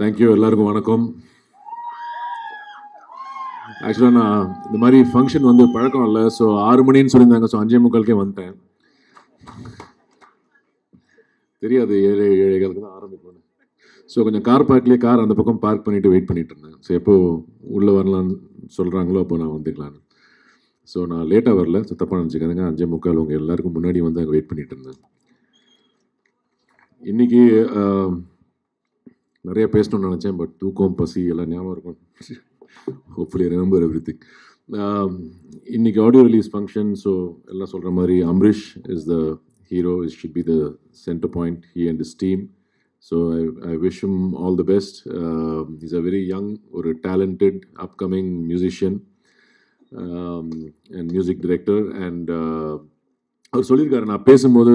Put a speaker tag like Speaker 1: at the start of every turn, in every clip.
Speaker 1: Thank you எல்லாருக்கும் வணக்கம் ஆக்சுவலாக நான் இந்த மாதிரி ஃபங்க்ஷன் வந்து பழக்கம் இல்லை ஸோ ஆறு மணின்னு சொல்லியிருந்தாங்க ஸோ அஞ்சே முக்கால்கே வந்துட்டேன் தெரியாது ஏழு ஏழு காலத்துக்கு தான் ஆரம்பிக்கணும் ஸோ கொஞ்சம் கார் பார்க்லேயே கார் அந்த பக்கம் பார்க் பண்ணிவிட்டு வெயிட் பண்ணிகிட்டு இருந்தேன் ஸோ எப்போது உள்ளே வரலான்னு சொல்கிறாங்களோ அப்போ நான் வந்துக்கலான்னு ஸோ நான் லேட்டாக வரல ஸோ தப்பாக நினச்சிக்காதுங்க அஞ்சே முக்கால் உங்கள் எல்லாருக்கும் முன்னாடி வந்து அங்கே வெயிட் பண்ணிகிட்டு இருந்தேன் இன்றைக்கி நிறைய பேசணும்னு நினச்சேன் பட் தூக்கம் பசி எல்லாம் ஞாபகம் இருக்கும் ஹோப்ஃபுல்லி ரிமெம்பர் எவ்ரி திங் இன்னைக்கு ஆடியோ ரிலீஸ் ஃபங்க்ஷன் ஸோ எல்லாம் சொல்கிற மாதிரி Amrish is the hero is should be the center point he and is team so I I wish all the best is a very young ஒரு talented upcoming musician and music director and அவர் சொல்லியிருக்காரு நான் பேசும்போது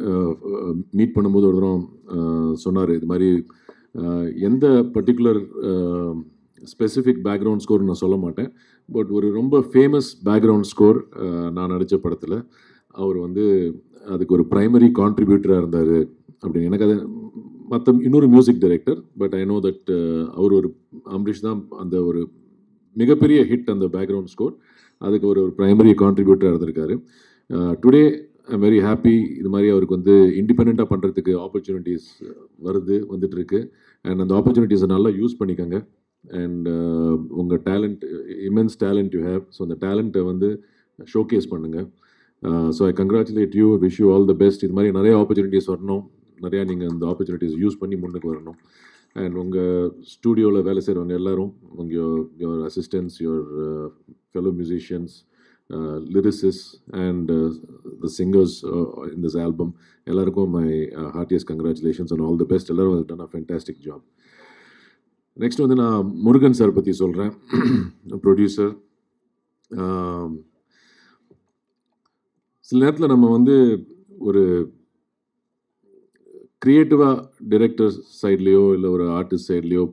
Speaker 1: meet uh, uh, பண்ணும்போது ஒரு தரம் uh, சொன்னார் இது மாதிரி எந்த பர்டிகுலர் ஸ்பெசிஃபிக் பேக்ரவுண்ட் ஸ்கோர் நான் சொல்ல மாட்டேன் பட் ஒரு ரொம்ப ஃபேமஸ் பேக்ரவுண்ட் ஸ்கோர் நான் நடித்த படத்தில் அவர் வந்து அதுக்கு ஒரு ப்ரைமரி கான்ட்ரிபியூட்டராக இருந்தார் அப்படின்னு எனக்கு அது மற்ற இன்னொரு music director but I know that அவர் ஒரு அம்பரீஷ் தான் அந்த ஒரு மிகப்பெரிய ஹிட் அந்த பேக்ரவுண்ட் ஸ்கோர் அதுக்கு ஒரு ப்ரைமரி கான்ட்ரிபியூட்டராக இருந்திருக்காரு டுடே ஐம் வெரி ஹாப்பி இது மாதிரி அவருக்கு வந்து இண்டிபெண்ட்டாக பண்ணுறதுக்கு ஆப்பர்ச்சுனிட்டிஸ் வருது வந்துட்டுருக்கு அண்ட் அந்த ஆப்பர்ச்சுனிட்டிஸை நல்லா யூஸ் பண்ணிக்கோங்க அண்ட் உங்கள் talent immense talent you have so அந்த டேலண்ட்டை வந்து ஷோகேஸ் பண்ணுங்கள் so I congratulate you wish you all the best இது மாதிரி நிறைய ஆப்பர்ச்சுனிட்டிஸ் வரணும் நிறையா நீங்கள் அந்த ஆப்பர்ச்சுனிட்டிஸ் யூஸ் பண்ணி முன்னுக்கு வரணும் அண்ட் உங்கள் ஸ்டூடியோவில் வேலை செய்கிறவங்க எல்லோரும் உங்கள் your assistance your fellow musicians Uh, lyricists and uh, the singers uh, in this album. எல்லாருக்கும் my heartiest congratulations and all the best எல்லோரும் done a fantastic job next வந்து நான் முருகன் சார் பற்றி சொல்கிறேன் ப்ரொடியூசர் சில நேரத்தில் நம்ம வந்து ஒரு க்ரியேட்டிவாக டிரெக்டர் சைட்லேயோ இல்லை ஒரு ஆர்டிஸ்ட் சைட்லேயோ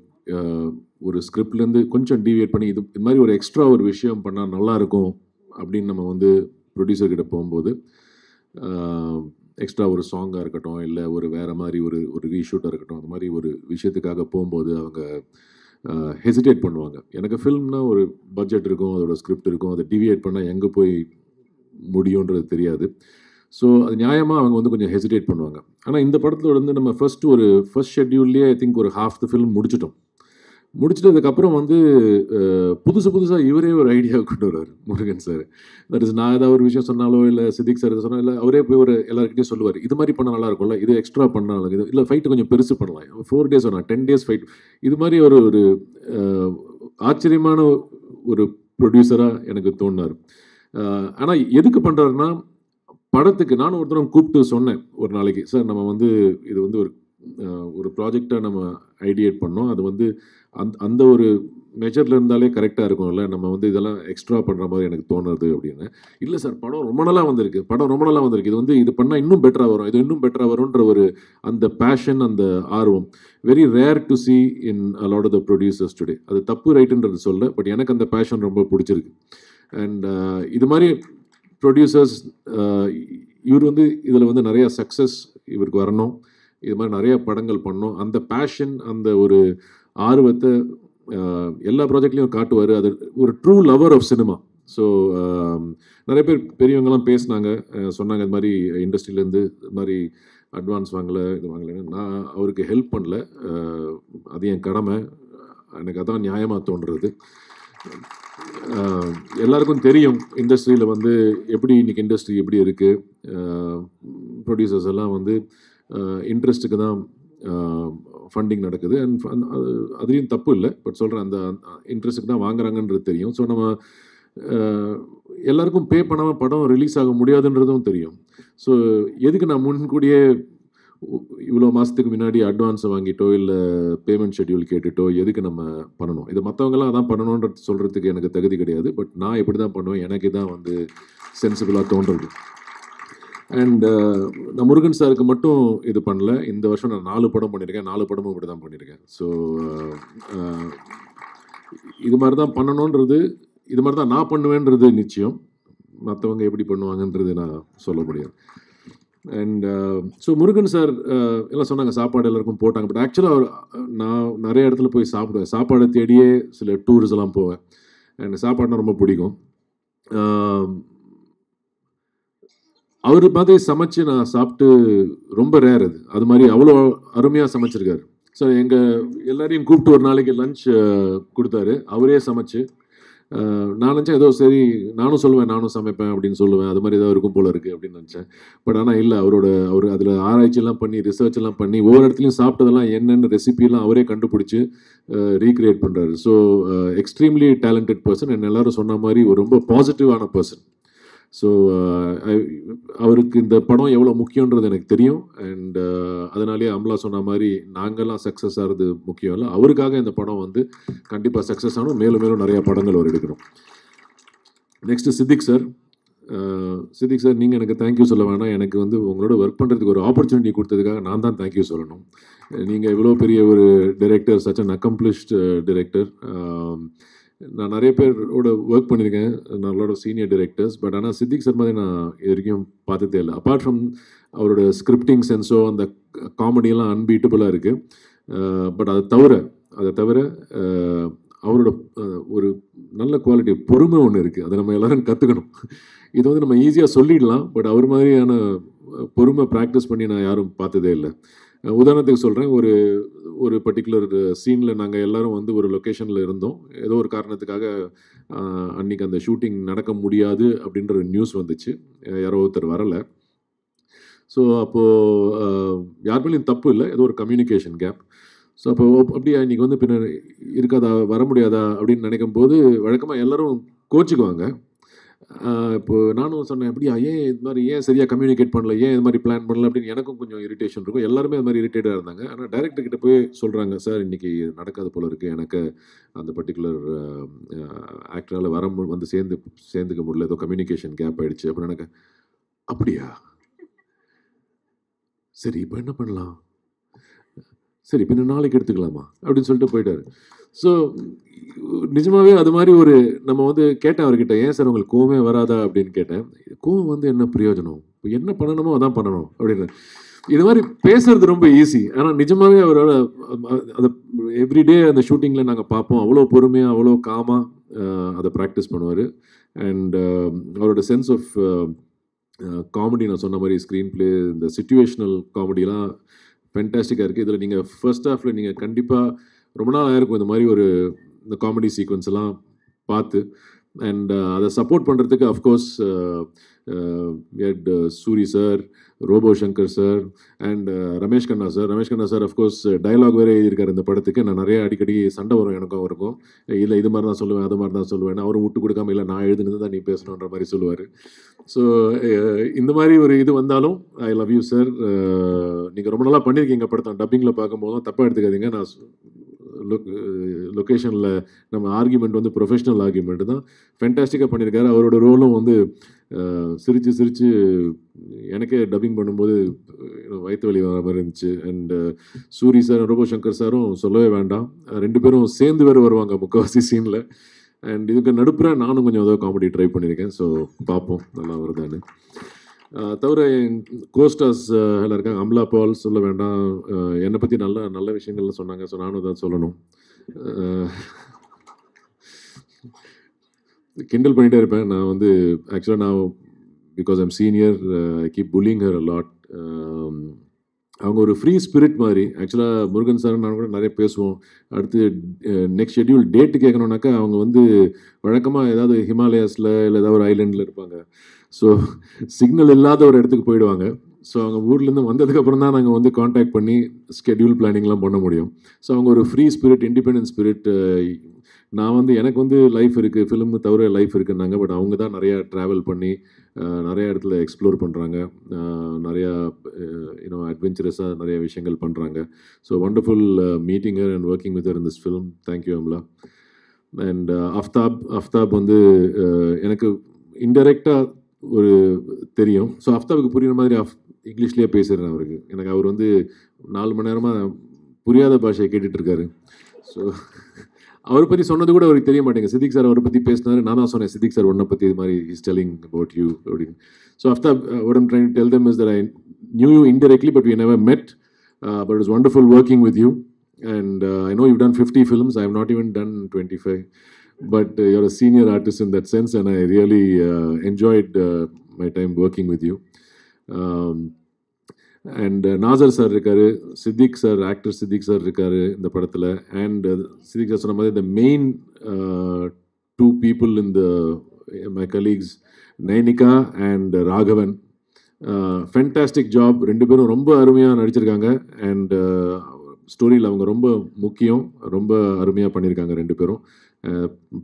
Speaker 1: ஒரு ஸ்கிரிப்ட்லேருந்து கொஞ்சம் டீவியேட் பண்ணி இது இது மாதிரி ஒரு எக்ஸ்ட்ரா ஒரு விஷயம் பண்ணால் நல்லாயிருக்கும் அப்படின்னு நம்ம வந்து ப்ரொடியூசர்கிட்ட போகும்போது எக்ஸ்ட்ரா ஒரு சாங்காக இருக்கட்டும் இல்லை ஒரு வேறு மாதிரி ஒரு ஒரு ரீஷூட்டாக இருக்கட்டும் அந்த மாதிரி ஒரு விஷயத்துக்காக போகும்போது அவங்க ஹெசிடேட் பண்ணுவாங்க எனக்கு ஃபில்ம்னால் ஒரு பட்ஜெட் இருக்கும் அதோட ஸ்கிரிப்ட் இருக்கும் அதை டிவியேட் பண்ணால் எங்கே போய் முடியுன்றது தெரியாது ஸோ அது நியாயமாக அவங்க வந்து கொஞ்சம் ஹெசிடேட் பண்ணுவாங்க ஆனால் இந்த படத்தில் வந்து நம்ம ஃபஸ்ட்டு ஒரு ஃபஸ்ட் ஷெட்யூல்லே ஐ திங்க் ஒரு ஹாஃப் த ஃபிலிம் முடிச்சிட்டோம் முடிச்சிட்டதுக்கப்புறம் வந்து புதுசு புதுசாக இவரே ஒரு ஐடியா கொண்டு வர்றாரு முருகன் சார் தட் இஸ் நான் ஏதாவது ஒரு விஷயம் சொன்னாலோ இல்லை சித்திக் சார் சொன்னாலும் இல்லை அவரே போய் ஒரு எல்லாருக்கிட்டையும் சொல்லுவார் இது மாதிரி பண்ணால் நல்லா இருக்கும்ல இது எக்ஸ்ட்ரா பண்ணால் இது இல்லை ஃபைட்டு கொஞ்சம் பெருசு பண்ணலாம் ஃபோர் டேஸ் வரலாம் டென் டேஸ் ஃபைட் இது மாதிரி ஒரு ஒரு ஆச்சரியமான ஒரு ப்ரொடியூசராக எனக்கு தோணார் ஆனால் எதுக்கு பண்ணுறாருன்னா படத்துக்கு நானும் ஒரு கூப்பிட்டு சொன்னேன் ஒரு நாளைக்கு சார் நம்ம வந்து இது வந்து ஒரு ஒரு ப்ராஜெக்டாக நம்ம ஐடியேட் பண்ணோம் அது வந்து அந் அந்த ஒரு மெஜரில் இருந்தாலே கரெக்டாக இருக்கும்ல நம்ம வந்து இதெல்லாம் எக்ஸ்ட்ரா பண்ணுற மாதிரி எனக்கு தோணுது அப்படின்னு இல்லை சார் படம் ரொம்ப நாளாக வந்திருக்கு படம் ரொம்ப நாளாக வந்திருக்கு இது வந்து இது பண்ணால் இன்னும் பெட்டராக வரும் இது இன்னும் பெட்டராக வரும்ன்ற ஒரு அந்த பேஷன் அந்த ஆர்வம் very rare to see in a lot of the producers today அது தப்பு ரைட்டுன்றது சொல்ல பட் எனக்கு அந்த பேஷன் ரொம்ப பிடிச்சிருக்கு அண்ட் இது மாதிரி ப்ரொடியூசர்ஸ் இவர் வந்து இதில் வந்து நிறையா சக்ஸஸ் இவருக்கு வரணும் இது மாதிரி நிறையா படங்கள் பண்ணோம் அந்த பேஷன் அந்த ஒரு ஆர்வத்தை எல்லா ப்ராஜெக்ட்லேயும் காட்டுவார் அது ஒரு true lover of cinema so நிறைய பேர் பெரியவங்களாம் பேசினாங்க சொன்னாங்க இது மாதிரி இண்டஸ்ட்ரியிலேருந்து இது மாதிரி அட்வான்ஸ் வாங்கலை இது வாங்கலைன்னு நான் அவருக்கு ஹெல்ப் பண்ணல அது என் கடமை எனக்கு அதான் நியாயமாக தோன்றுறது எல்லாருக்கும் தெரியும் இண்டஸ்ட்ரியில் வந்து எப்படி இன்றைக்கி இண்டஸ்ட்ரி எப்படி இருக்குது ப்ரொடியூசர்ஸ் எல்லாம் வந்து இன்ட்ரெஸ்ட்டுக்கு தான் ஃபண்டிங் நடக்குது அண்ட் அது அதுலேயும் தப்பு இல்லை பட் சொல்கிறேன் அந்த இன்ட்ரெஸ்ட்டுக்கு தான் வாங்குறாங்கன்றது தெரியும் ஸோ நம்ம எல்லாருக்கும் பே பண்ணாமல் படம் ரிலீஸ் ஆக முடியாதுன்றதும் தெரியும் ஸோ எதுக்கு நான் முன்கூடியே இவ்வளோ மாதத்துக்கு முன்னாடி அட்வான்ஸை வாங்கிட்டோ இல்லை பேமெண்ட் ஷெட்யூல் கேட்டுட்டோ எதுக்கு நம்ம பண்ணணும் இதை மற்றவங்களாம் அதான் பண்ணணுன்றது சொல்கிறதுக்கு எனக்கு தகுதி கிடையாது பட் நான் எப்படி தான் பண்ணுவேன் எனக்கு தான் வந்து சென்சிபிளாக தோன்றது அண்ட் uh, நான் முருகன் சாருக்கு மட்டும் இது பண்ணல இந்த வருஷம் நான் நாலு படம் பண்ணியிருக்கேன் நாலு படமும் இப்படி தான் பண்ணியிருக்கேன் ஸோ uh, uh, இது மாதிரி தான் பண்ணணுன்றது இது மாதிரி தான் நான் பண்ணுவேன்றது நிச்சயம் மற்றவங்க எப்படி பண்ணுவாங்கன்றது நான் சொல்ல முடியாது அண்ட் ஸோ முருகன் சார் எல்லாம் சொன்னாங்க சாப்பாடு எல்லாருக்கும் போட்டாங்க பட் ஆக்சுவலாக அவர் நான் நிறைய இடத்துல போய் சாப்பிடுவேன் சாப்பாடை தேடியே சில டூர்ஸ் எல்லாம் போவேன் எனக்கு சாப்பாடுனா ரொம்ப பிடிக்கும் um, அவர் மாதிரி சமைச்சு நான் சாப்பிட்டு ரொம்ப ரேர் அது அது மாதிரி அவ்வளோ அருமையாக சமைச்சிருக்காரு ஸோ எங்கள் எல்லாரையும் கூப்பிட்டு ஒரு நாளைக்கு லஞ்ச் கொடுத்தாரு அவரே சமைச்சு நான் நினச்சேன் ஏதோ சரி நானும் சொல்லுவேன் நானும் சமைப்பேன் அப்படின்னு சொல்லுவேன் அது மாதிரி ஏதோ இருக்கும் போல இருக்குது அப்படின்னு நினச்சேன் பட் ஆனால் இல்லை அவரோட அவர் அதில் ஆராய்ச்சியெல்லாம் பண்ணி ரிசர்ச்லாம் பண்ணி ஒவ்வொரு இடத்துலையும் சாப்பிட்டதெல்லாம் என்னென்ன ரெசிபிலாம் அவரே கண்டுபிடிச்சி ரீக்ரியேட் பண்ணுறாரு ஸோ எக்ஸ்ட்ரீம்லி டேலண்டட் பர்சன் என்ன எல்லோரும் சொன்ன மாதிரி ஒரு ரொம்ப பாசிட்டிவான பர்சன் ஸோ uh, அவருக்கு இந்த படம் எவ்வளோ முக்கியன்றது எனக்கு தெரியும் அண்ட் uh, அதனாலேயே அம்லா சொன்ன மாதிரி நாங்கள்லாம் சக்ஸஸ் ஆகிறது முக்கியம் இல்லை அவருக்காக இந்த படம் வந்து கண்டிப்பாக சக்ஸஸ் ஆகணும் மேலும் மேலும் நிறையா படங்கள் அவர் எடுக்கணும் next Siddique sir Siddique sir நீங்கள் எனக்கு தேங்க்யூ சொல்ல வேணாம் எனக்கு வந்து உங்களோட ஒர்க் பண்ணுறதுக்கு ஒரு ஆப்பர்ச்சுனிட்டி கொடுத்ததுக்காக நான் தான் தேங்க்யூ சொல்லணும் நீங்கள் இவ்வளோ பெரிய ஒரு director such an accomplished director நான் நிறைய பேரோட ஒர்க் பண்ணியிருக்கேன் நல்லோட சீனியர் டிரெக்டர்ஸ் பட் ஆனால் சித்திக் சர்மா நான் இது வரைக்கும் பார்த்ததே இல்லை அப்பார்ட் ஃப்ரம் அவரோட ஸ்கிரிப்டிங் சென்ஸோ அந்த காமெடியெல்லாம் அன்பீட்டபுளாக இருக்குது பட் அதை தவிர அதை தவிர அவரோட ஒரு நல்ல குவாலிட்டி பொறுமை ஒன்று இருக்குது அதை நம்ம எல்லோரும் கற்றுக்கணும் இதை வந்து நம்ம ஈஸியாக சொல்லிடலாம் பட் அவர் மாதிரியான பொறுமை ப்ராக்டிஸ் பண்ணி நான் யாரும் பார்த்ததே இல்லை உதாரணத்துக்கு சொல்கிறேன் ஒரு ஒரு பர்டிகுலர் சீனில் நாங்கள் எல்லோரும் வந்து ஒரு லொக்கேஷனில் இருந்தோம் ஏதோ ஒரு காரணத்துக்காக அன்றைக்கி அந்த ஷூட்டிங் நடக்க முடியாது அப்படின்ற ஒரு நியூஸ் வந்துச்சு யாரோ ஒருத்தர் வரலை ஸோ அப்போது யார் மேலேயும் தப்பு இல்லை ஏதோ ஒரு கம்யூனிகேஷன் கேப் ஸோ அப்போ அப்படியா இன்றைக்கி வந்து பின்னர் இருக்காதா வர முடியாதா அப்படின்னு நினைக்கும் போது வழக்கமாக எல்லோரும் கோச்சிக்குவாங்க இப்போது நானும் சொன்னேன் அப்படியா ஏன் இது மாதிரி ஏன் சரியாக கம்யூனிகேட் பண்ணல ஏன் இது மாதிரி பிளான் பண்ணல அப்படின்னு எனக்கும் கொஞ்சம் இரிட்டேஷன் இருக்கும் எல்லாருமே அது மாதிரி இரிட்டேட்டாக இருந்தாங்க ஆனால் கிட்ட போய் சொல்கிறாங்க சார் இன்றைக்கி நடக்காது போல் இருக்குது எனக்கு அந்த பர்டிகுலர் ஆக்டரால் வர வந்து சேர்ந்து சேர்ந்துக்க முடியல ஏதோ கம்யூனிகேஷன் கேப் ஆகிடுச்சு அப்படின்னு எனக்கு அப்படியா சரி இப்போ என்ன பண்ணலாம் சரி பின்ன நாளைக்கு எடுத்துக்கலாமா அப்படின்னு சொல்லிட்டு போயிட்டார் ஸோ நிஜமாவே அது மாதிரி ஒரு நம்ம வந்து கேட்டேன் அவர்கிட்ட ஏன் சார் உங்களுக்கு கோவமே வராதா அப்படின்னு கேட்டேன் கோவம் வந்து என்ன பிரயோஜனம் என்ன பண்ணணுமோ அதான் பண்ணணும் அப்படின்னு இது மாதிரி பேசுறது ரொம்ப ஈஸி ஆனால் நிஜமாவே அவரோட அதை எவ்ரிடே அந்த ஷூட்டிங்கில் நாங்கள் பார்ப்போம் அவ்வளோ பொறுமையாக அவ்வளோ காமாக அதை ப்ராக்டிஸ் பண்ணுவார் அண்ட் அவரோட சென்ஸ் ஆஃப் காமெடி நான் சொன்ன மாதிரி ஸ்க்ரீன் பிளே இந்த சுச்சுவேஷனல் காமெடிலாம் ஃபென்டாஸ்டிக்காக இருக்குது இதில் நீங்கள் ஃபர்ஸ்ட் ஹாஃபில் நீங்கள் கண்டிப்பாக ரொம்ப நாள் இருக்கும் இந்த மாதிரி ஒரு இந்த காமெடி சீக்வன்ஸ் எல்லாம் பார்த்து அண்ட் uh, அதை சப்போர்ட் பண்ணுறதுக்கு அஃப்கோர்ஸ் எட் Soori sir Robo Shankar sir and Ramesh Kanna sir Ramesh Kanna sir of course dialogue வேறு எழுதியிருக்கார் இந்த படத்துக்கு நான் நிறைய அடிக்கடி சண்டை வரும் எனக்கும் அவருக்கும் இல்லை இது மாதிரி தான் சொல்லுவேன் அது மாதிரி தான் சொல்லுவேன் அவரும் விட்டு கொடுக்காம இல்லை நான் எழுதுனது தான் நீ பேசணுன்ற மாதிரி சொல்லுவார் ஸோ uh, இந்த மாதிரி ஒரு இது வந்தாலும் ஐ லவ் யூ சார் நீங்கள் ரொம்ப நல்லா பண்ணியிருக்கீங்க படத்தை டப்பிங்கில் பார்க்கும்போதும் தப்பாக எடுத்துக்காதீங்க நான் Uh, லொக்கேஷனில் நம்ம ஆர்குமெண்ட் வந்து ப்ரொஃபஷனல் ஆர்குமெண்ட்டு தான் ஃபென்டாஸ்டிக்காக பண்ணியிருக்காரு அவரோட ரோலும் வந்து சிரித்து சிரித்து எனக்கே டப்பிங் பண்ணும்போது வயிற்று வலி வர மாதிரி இருந்துச்சு அண்ட் சூரி சார் ரோபோ சங்கர் சாரும் சொல்லவே வேண்டாம் ரெண்டு பேரும் சேர்ந்து வேறு வருவாங்க முக்கால்வாசி சீனில் அண்ட் இதுக்கு நடுப்புற நானும் கொஞ்சம் ஏதோ காமெடி ட்ரை பண்ணியிருக்கேன் ஸோ பார்ப்போம் நல்லா வருதான்னு தவிர என் கோஸ்டாஸ் எல்லாம் இருக்காங்க அம்லா பால் சொல்ல வேண்டாம் என்னை பற்றி நல்ல நல்ல விஷயங்கள்லாம் சொன்னாங்க ஸோ நானும் தான் சொல்லணும் கிண்டல் பண்ணிகிட்டே இருப்பேன் நான் வந்து ஆக்சுவலாக நான் because I'm senior I keep pulling her a lot lot அவங்க ஒரு ஃப்ரீ ஸ்பிரிட் மாதிரி ஆக்சுவலாக முருகன் சார் நான் கூட நிறைய பேசுவோம் அடுத்து நெக்ஸ்ட் ஷெட்யூல் டேட்டு கேட்கணுன்னாக்கா அவங்க வந்து வழக்கமாக ஏதாவது ஹிமாலயாஸில் இல்லை ஏதாவது ஒரு ஐலண்டில் இருப்பாங்க ஸோ சிக்னல் இல்லாத ஒரு இடத்துக்கு போயிடுவாங்க ஸோ அவங்க ஊர்லேருந்து வந்ததுக்கப்புறம் தான் நாங்கள் வந்து காண்டாக்ட் பண்ணி ஸ்கெடியூல் பிளானிங்லாம் பண்ண முடியும் ஸோ அவங்க ஒரு ஃப்ரீ ஸ்பிரிட் இண்டிபெண்டன்ட் ஸ்பிரிட் நான் வந்து எனக்கு வந்து லைஃப் இருக்குது ஃபிலிம் தவிர லைஃப் இருக்குன்னாங்க பட் அவங்க தான் நிறையா ட்ராவல் பண்ணி நிறையா இடத்துல எக்ஸ்ப்ளோர் பண்ணுறாங்க நிறையா இன்னும் அட்வென்ச்சரஸாக நிறைய விஷயங்கள் பண்ணுறாங்க so wonderful meeting and working with in this film thank you Amala and Aftab Aftab வந்து எனக்கு இன்டெரக்டாக ஒரு தெரியும் ஸோ அஃப்தாபுக்கு புரியுற மாதிரி அஃப் இங்கிலீஷ்லேயே பேசுகிறேன் அவருக்கு எனக்கு அவர் வந்து நாலு மணி நேரமாக புரியாத பாஷையை கேட்டுட்ருக்காரு ஸோ அவரை பற்றி சொன்னது கூட அவருக்கு தெரிய மாட்டேங்க சிதிக் சார் அவரை பற்றி பேசினாரு நான் தான் சொன்னேன் சிதிக் சார் உன்னை பற்றி இது மாதிரி இஸ் டெலிங் அபவுட் யூ அப்படின்னு so after what am trying tell them is that I knew you indirectly but you never met but is wonderful working with you and I know you done fifty films I have not even done twenty five but you're a senior artist in that sense and I really enjoyed my time working with you and Nasser sir இருக்கார் Siddique sir actor Siddique sir இருக்கார் இந்த படத்தில் and Siddique sir சொன்ன மாதிரி இந்த main two people இந்த my colleagues Nainika and Raghavan fantastic job ரெண்டு பேரும் ரொம்ப அருமையாக நடிச்சிருக்காங்க அண்ட் ஸ்டோரியில் uh, அவங்க ரொம்ப முக்கியம் ரொம்ப அருமையாக பண்ணியிருக்காங்க ரெண்டு பேரும்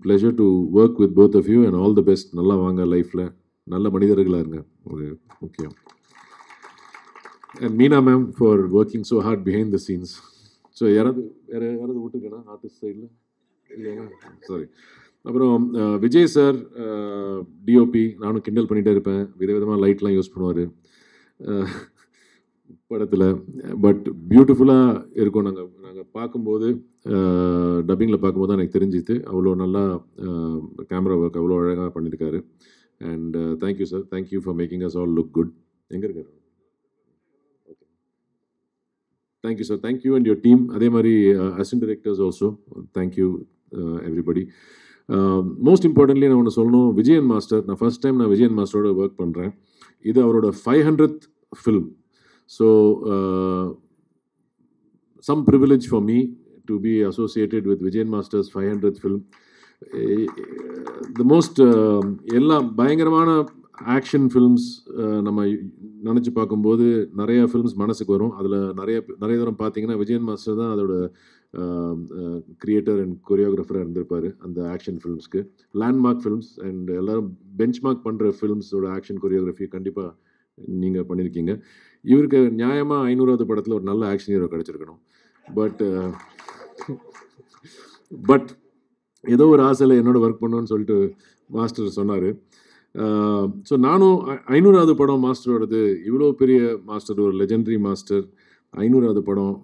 Speaker 1: pleasure to work with both of you and all the best நல்லா வாங்க லைஃப்பில் நல்ல மனிதர்களாக இருங்க ஒரு முக்கியம் Meena ma'am for working so hard behind the scenes so யாராவது வேறு யாராவது விட்டுக்கணா ஆர்டிஸ்ட் சைடில் இல்லையா சாரி அப்புறம் விஜய் சார் டிஓபி நானும் கிண்டல் பண்ணிகிட்டே இருப்பேன் விதவிதமாக லைட்லாம் யூஸ் பண்ணுவார் படத்தில் பட் பியூட்டிஃபுல்லாக இருக்கும் நாங்கள் நாங்கள் பார்க்கும்போது டப்பிங்கில் பார்க்கும்போது தான் எனக்கு தெரிஞ்சிது அவ்வளோ நல்லா கேமரா ஒர்க் அவ்வளோ அழகாக பண்ணியிருக்காரு and thank you sir thank you for making us all look good எங்கே இருக்காரு thank you sir thank you and your team அதே மாதிரி assistant directors also you everybody most importantly நான் ஒன்று சொல்லணும் விஜயன் மாஸ்டர் நான் ஃபர்ஸ்ட் டைம் நான் விஜயன் மாஸ்டரோட ஒர்க் பண்ணுறேன் இது அவரோட five hundred film so some privilege for me to be associated with Vijayan masters five hundred film the most எல்லா பயங்கரமான ஆக்ஷன் ஃபில்ம்ஸ் uh, நம்ம நினச்சி பார்க்கும்போது நிறையா ஃபிலிம்ஸ் மனசுக்கு வரும் அதில் நிறைய நிறைய தூரம் பார்த்தீங்கன்னா விஜயன் மாஸ்டர் தான் அதோட கிரியேட்டர் அண்ட் கொரியோகிராஃபராக இருந்திருப்பார் அந்த ஆக்ஷன் ஃபிலிம்ஸ்க்கு லேண்ட்மார்க் ஃபிலிம்ஸ் அண்ட் எல்லோரும் பெஞ்ச்மார்க் பண்ணுற ஃபிலிம்ஸோட ஆக்ஷன் கொரியோகிராஃபி கண்டிப்பாக நீங்கள் பண்ணியிருக்கீங்க இவருக்கு நியாயமாக ஐநூறாவது படத்தில் ஒரு நல்ல ஆக்ஷன் ஹீரோ கிடச்சிருக்கணும் பட் பட் ஏதோ ஒரு ஆசையில் என்னோட ஒர்க் பண்ணுன்னு சொல்லிட்டு மாஸ்டர் சொன்னார் ஸோ நானும் ஐநூறாவது படம் மாஸ்டரோடது இவ்வளோ பெரிய மாஸ்டர் ஒரு லெஜெண்டரி மாஸ்டர் ஐநூறாவது படம்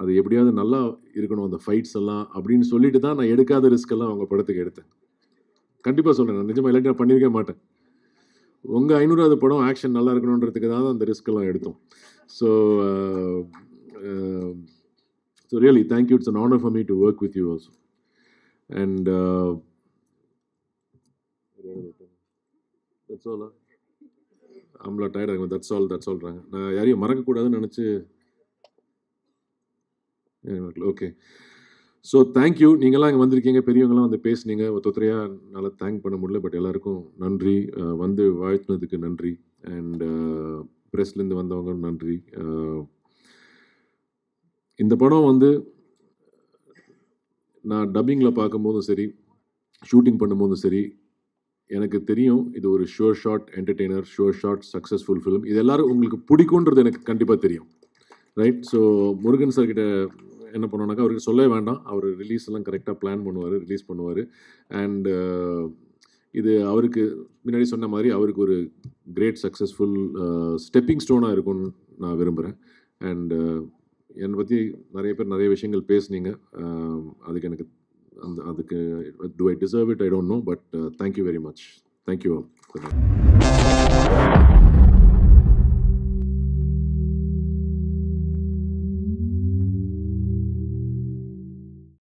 Speaker 1: அது எப்படியாவது நல்லா இருக்கணும் அந்த ஃபைட்ஸ் எல்லாம் அப்படின்னு சொல்லிட்டு தான் நான் எடுக்காத ரிஸ்க்கெல்லாம் அவங்க படத்துக்கு எடுத்தேன் கண்டிப்பாக சொல்கிறேன் நான் நிஜமாக இல்லாட்டி நான் பண்ணியிருக்க மாட்டேன் உங்கள் ஐநூறாவது படம் ஆக்ஷன் நல்லா இருக்கணுன்றதுக்கு தான் அந்த ரிஸ்க்கெல்லாம் எடுத்தோம் so so really thank you it's an honour for me to work with you also and that's ஆலா ஆம்பளை டயர்ட் ஆகும் தட்ஸ் ஆல் தட்ஸ் ஆல்றாங்க நான் யாரையும் மறக்கக்கூடாதுன்னு நினச்சி ஓகே ஸோ தேங்க்யூ நீங்களாம் இங்கே வந்திருக்கீங்க பெரியவங்களாம் வந்து பேசுனீங்க ஒத்தொத்தரையாக என்னால் தேங்க் பண்ண முடியல பட் எல்லாருக்கும் நன்றி வந்து வாழ்த்தினதுக்கு நன்றி அண்ட் ப்ரெஸ்லேருந்து வந்தவங்க நன்றி இந்த படம் வந்து நான் டப்பிங்கில் பார்க்கும்போதும் சரி ஷூட்டிங் பண்ணும்போதும் சரி எனக்கு தெரியும் இது ஒரு sure shot entertainer sure shot successful film இது எல்லோரும் உங்களுக்கு பிடிக்குன்றது எனக்கு கண்டிப்பாக தெரியும் ரைட் ஸோ முருகன் சார்கிட்ட என்ன பண்ணோன்னாக்கா அவருக்கு சொல்லவே வேண்டாம் அவர் ரிலீஸ் எல்லாம் கரெக்டாக பிளான் பண்ணுவார் ரிலீஸ் பண்ணுவார் அண்டு uh, இது அவருக்கு முன்னாடி சொன்ன மாதிரி அவருக்கு ஒரு கிரேட் சக்ஸஸ்ஃபுல் ஸ்டெப்பிங் ஸ்டோனாக இருக்கும்னு நான் விரும்புகிறேன் அண்டு uh, என்னை பற்றி நிறைய பேர் நிறைய விஷயங்கள் பேசுனீங்க uh, அதுக்கு எனக்கு அந்த அதுக்கு do I deserve it I don't know but thank you very much thank you